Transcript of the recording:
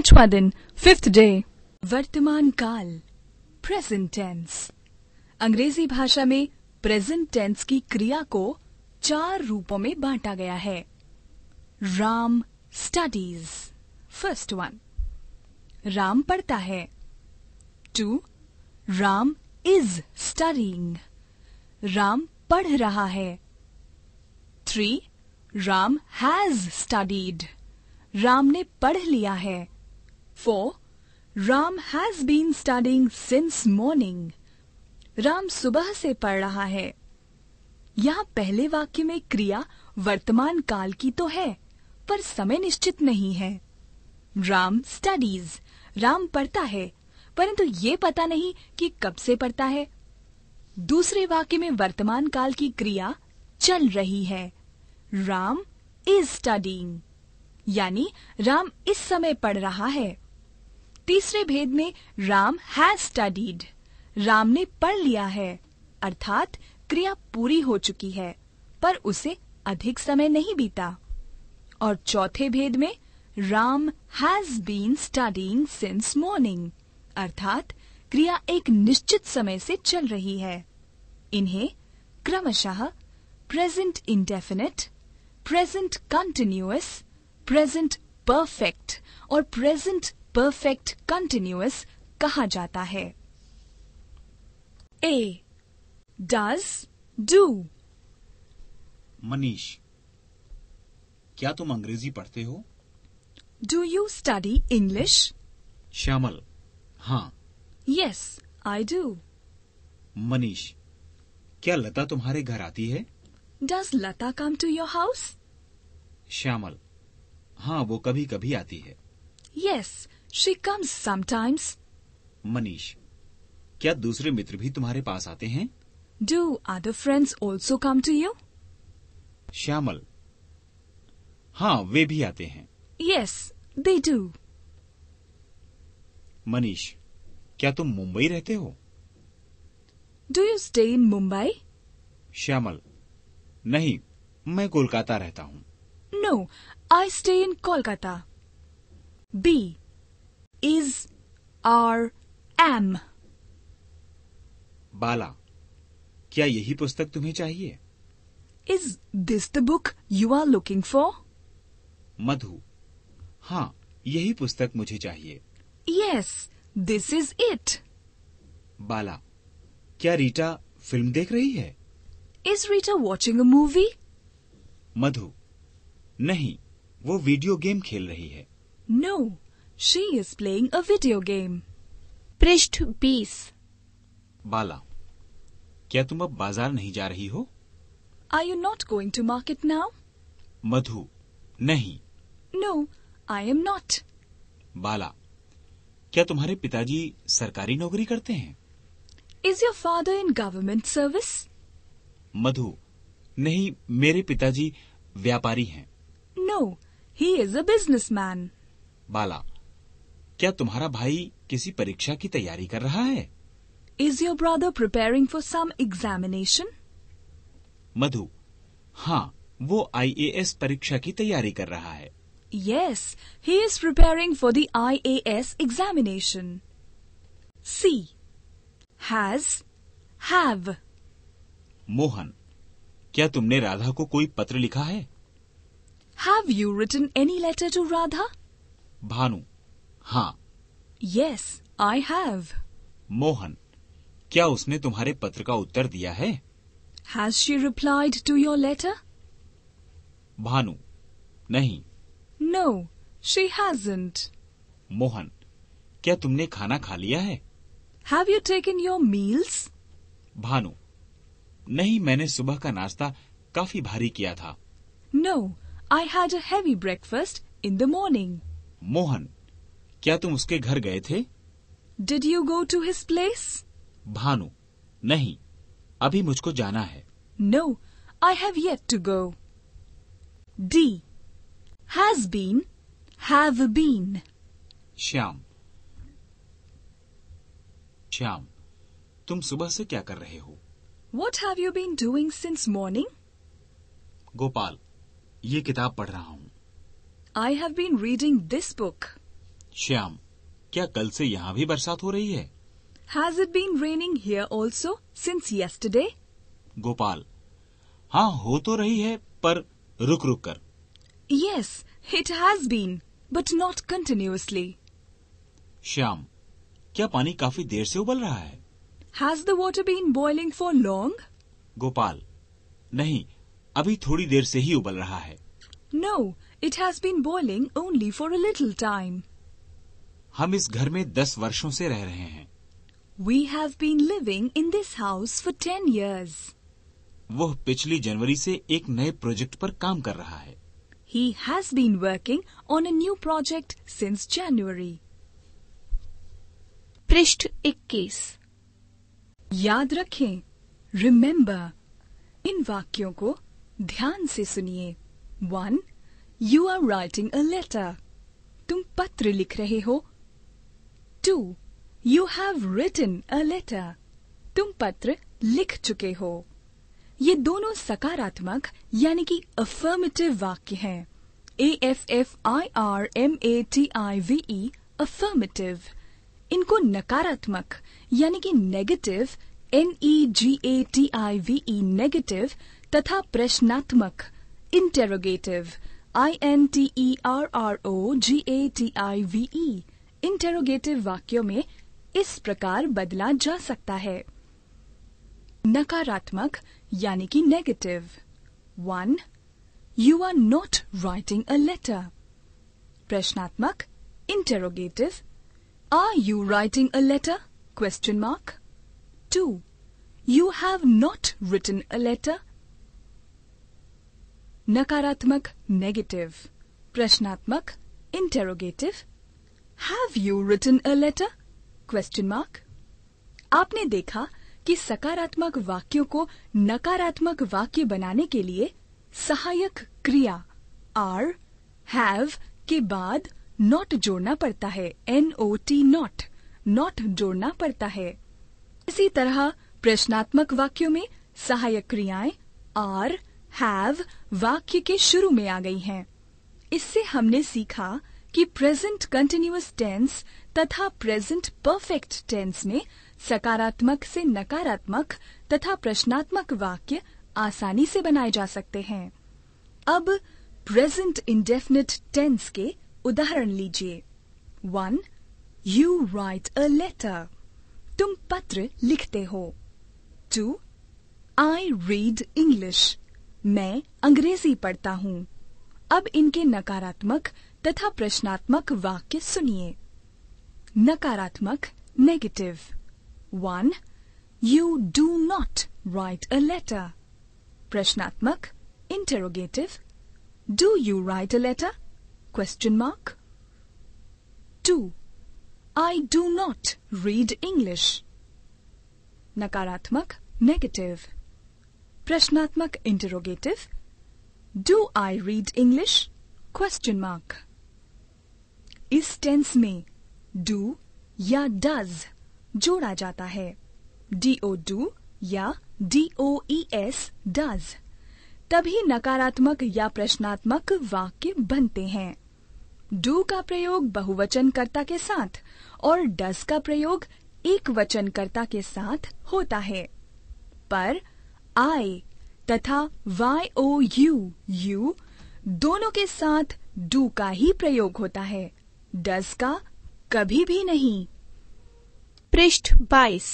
पांचवा दिन fifth day वर्तमान काल प्रेजेंट टेंस अंग्रेजी भाषा में प्रेजेंट टेंस की क्रिया को चार रूपों में बांटा गया है Ram studies first one Ram पढ़ता है two Ram is studying Ram पढ़ रहा है three Ram has studied Ram ने पढ़ लिया है for Ram has been studying since morning. Ram सुबह से पढ़ रहा है यहाँ पहले वाक्य में क्रिया वर्तमान काल की तो है पर समय निश्चित नहीं है राम स्टडीज राम पढ़ता है परंतु ये पता नहीं कि कब से पढ़ता है दूसरे वाक्य में वर्तमान काल की क्रिया चल रही है राम इज स्टडीइंग यानी राम इस समय पढ़ रहा है तीसरे भेद में राम हैज स्टडीड राम ने पढ़ लिया है अर्थात क्रिया पूरी हो चुकी है पर उसे अधिक समय नहीं बीता और चौथे भेद में Ram has been studying since morning अर्थात क्रिया एक निश्चित समय से चल रही है इन्हें क्रमशः present indefinite present continuous present perfect और प्रेजेंट परफेक्ट कंटिन्यूस कहा जाता है ए डज डू मनीष क्या तुम अंग्रेजी पढ़ते हो do you study English Shyamal हाँ यस आई डू मनीष क्या लता तुम्हारे घर आती है does Lata come to your house Shyamal हाँ वो कभी कभी आती है yes yes, she comes sometimes Manish क्या दूसरे मित्र भी तुम्हारे पास आते हैं do other friends also come to you Shyamal हाँ वे भी आते हैं यस दे डू मनीष क्या तुम मुंबई रहते हो do you stay in Mumbai Shyamal नहीं मैं कोलकाता रहता हूँ no I stay in Kolkata B is, are, am. Bala क्या यही पुस्तक तुम्हें चाहिए Is this the book you are looking for? मधु हाँ यही पुस्तक मुझे चाहिए Yes, this is it. बाला क्या रीटा फिल्म देख रही है Is Rita watching a movie? मधु नहीं वो वीडियो गेम खेल रही है No, She is playing a video game. पृष्ठ 20 बाला क्या तुम अब बाजार नहीं जा रही हो Are you not going to market now? मधु नहीं No, I am not. बाला क्या तुम्हारे पिताजी सरकारी नौकरी करते हैं Is your father in government service? मधु नहीं मेरे पिताजी व्यापारी हैं No, he is a businessman. बाला क्या तुम्हारा भाई किसी परीक्षा की तैयारी कर रहा है is your brother preparing for some examination Madhu हाँ वो एस परीक्षा की तैयारी कर रहा है yes he is preparing for a S examination C has have Mohan क्या तुमने राधा को कोई पत्र लिखा है have you written any letter to Radha Bhanu हाँ यस आई हैव मोहन क्या उसने तुम्हारे पत्र का उत्तर दिया है has she replied to your letter Bhanu नहीं नो शी हैजंट मोहन क्या तुमने खाना खा लिया है have you taken your meals Bhanu नहीं मैंने सुबह का नाश्ता काफी भारी किया था no I had a heavy breakfast in the morning Mohan क्या तुम उसके घर गए थे did you go to his place Bhanu नहीं अभी मुझको जाना है no I have yet to go D has been have been Shyam Shyam तुम सुबह से क्या कर रहे हो what have you been doing since morning Gopal ये किताब पढ़ रहा हूँ I have been reading this book Shyam क्या कल से यहाँ भी बरसात हो रही है has it been raining here also since yesterday Gopal हाँ हो तो रही है पर रुक रुक कर yes it has been but not continuously Shyam क्या पानी काफी देर से उबल रहा है has the water been boiling for long Gopal नहीं अभी थोड़ी देर से ही उबल रहा है no it has been boiling only for a little time हम इस घर में दस वर्षों से रह रहे हैं We have been living in this house for ten years. वो पिछली जनवरी से एक नए प्रोजेक्ट पर काम कर रहा है He has been working on a new project since January. पृष्ठ इक्कीस याद रखें रिमेम्बर इन वाक्यों को ध्यान से सुनिए one you are writing a letter तुम पत्र लिख रहे हो two you have written a letter तुम पत्र लिख चुके हो ये दोनों सकारात्मक यानी कि अफर्मेटिव वाक्य हैं A F F I R M A T I V E affirmative इनको नकारात्मक यानी कि negative N E G A T I V E negative तथा प्रश्नात्मक interrogative I N T E R R O G A T I V E interrogative वाक्यों में इस प्रकार बदला जा सकता है नकारात्मक यानी कि negative one you are not writing a letter प्रश्नात्मक interrogative are you writing a letter question mark two you have not written a letter नकारात्मक नेगेटिव प्रश्नात्मक interrogative have you written a letter question mark आपने देखा कि सकारात्मक वाक्यों को नकारात्मक वाक्य बनाने के लिए सहायक क्रिया आर हैव के बाद नॉट जोड़ना पड़ता है N O T not not जोड़ना पड़ता है इसी तरह प्रश्नात्मक वाक्यों में सहायक क्रियाएं आर हैव वाक्य के शुरू में आ गई हैं। इससे हमने सीखा कि प्रेजेंट कंटिन्यूस टेंस तथा प्रेजेंट परफेक्ट टेंस में सकारात्मक से नकारात्मक तथा प्रश्नात्मक वाक्य आसानी से बनाए जा सकते हैं अब प्रेजेंट इंडेफिनिट टेंस के उदाहरण लीजिए one you write a letter तुम पत्र लिखते हो टू आई रीड इंग्लिश मैं अंग्रेजी पढ़ता हूँ अब इनके नकारात्मक तथा प्रश्नात्मक वाक्य सुनिए नकारात्मक negative one you do not write a letter प्रश्नात्मक interrogative do you write a letter question mark two I do not read English नकारात्मक नेगेटिव प्रश्नात्मक interrogative do I read English question mark इस टेंस में do या does जोड़ा जाता है D O do या D O E S does तभी नकारात्मक या प्रश्नात्मक वाक्य बनते हैं डू का प्रयोग बहुवचन कर्ता के साथ और डस का प्रयोग एक वचन कर्ता के साथ होता है पर आई तथा वाई ओ यू यू दोनों के साथ डू का ही प्रयोग होता है डस का कभी भी नहीं पृष्ठ बाईस